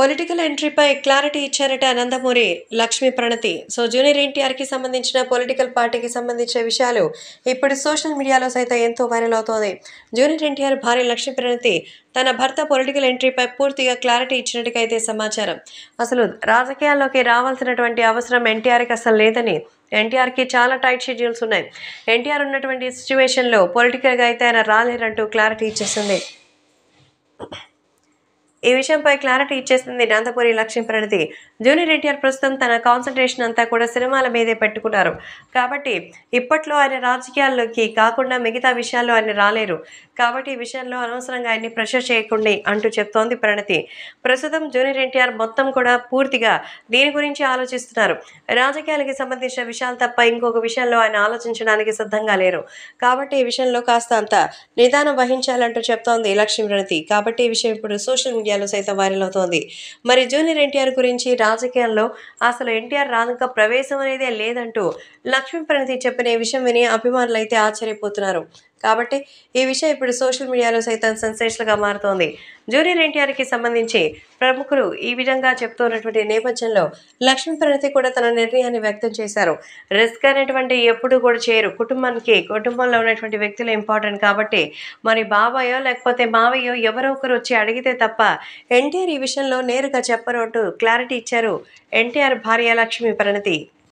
political ఎంట్రీపై clarity ఇచ్చారట Nandamuri Lakshmi Pranathi so junior ఎన్టీఆర్కి సంబంధించిన పొలిటికల్ పార్టీకి సంబంధించిన విషయాలు ఇప్పుడు సోషల్ మీడియాలో సైతం ఎంతో వైరల్ అవుతోంది జూనియర్ ఎన్టీఆర్ భార్య లక్ష్మీ ప్రణతి తన భర్త పొలిటికల్ ఎంట్రీపై పూర్తిగా క్లారిటీ ఇచ్చినట్టుగా అయితే సమాచారం అసలు రాజకీయాల్లోకి రావాల్సినటువంటి అవసరం ఎన్టీఆర్కి అసలు లేదని ఎన్టీఆర్కి చాలా టైట్ షెడ్యూల్స్ ఉన్నాయి ఎన్టీఆర్ ఉన్నటువంటి సిచ్యువేషన్లో పొలిటికల్గా అయితే ఆయన రాలేరంటూ క్లారిటీ ఇచ్చేసింది ఈ విషయంపై క్లారిటీ ఇచ్చేసింది నందపూరి ప్రణతి జూనియర్ ఎన్టీఆర్ ప్రస్తుతం తన కాన్సన్ట్రేషన్ అంతా కూడా సినిమాల మీదే పెట్టుకున్నారు కాబట్టి ఇప్పట్లో ఆయన రాజకీయాల్లోకి కాకుండా మిగతా విషయాల్లో ఆయన రాలేరు కాబట్టి ఈ విషయంలో అనవసరంగా ఆయన్ని ప్రెషర్ చేయకండి అంటూ చెప్తోంది ప్రణతి ప్రస్తుతం జూనియర్ ఎన్టీఆర్ మొత్తం కూడా పూర్తిగా దీని గురించి ఆలోచిస్తున్నారు రాజకీయాలకి సంబంధించిన విషయాలు తప్ప ఇంకొక విషయంలో ఆయన ఆలోచించడానికి సిద్ధంగా లేరు కాబట్టి ఈ విషయంలో కాస్త అంత నిదానం వహించాలంటూ చెప్తోంది లక్ష్మీ ప్రణతి కాబట్టి ఈ విషయం ఇప్పుడు సోషల్ మీడియా రాజకీయాలు సైతం వైరల్ అవుతోంది మరి జూనియర్ ఎన్టీఆర్ గురించి రాజకీయాల్లో అసలు ఎన్టీఆర్ రానుక ప్రవేశం అనేదే లేదంటూ లక్ష్మీ ప్రణతి చెప్పిన విషయం విని అభిమానులు అయితే ఆశ్చర్యపోతున్నారు కాబట్టి ఈ విషయం ఇప్పుడు సోషల్ మీడియాలో సైతం సెన్సేషన్గా మారుతోంది జూనియర్ ఎన్టీఆర్కి సంబంధించి ప్రముఖులు ఈ విధంగా చెప్తున్నటువంటి నేపథ్యంలో లక్ష్మీ ప్రణతి కూడా తన నిర్ణయాన్ని వ్యక్తం చేశారు రిస్క్ అనేటువంటి ఎప్పుడు కూడా చేయరు కుటుంబానికి కుటుంబంలో ఉన్నటువంటి వ్యక్తులు ఇంపార్టెంట్ కాబట్టి మరి బాబాయో లేకపోతే మావయ్యో ఎవరో ఒకరు వచ్చి అడిగితే తప్ప ఎన్టీఆర్ ఈ విషయంలో నేరుగా చెప్పరు అంటూ క్లారిటీ ఇచ్చారు ఎన్టీఆర్ భార్య లక్ష్మీ ప్రణతి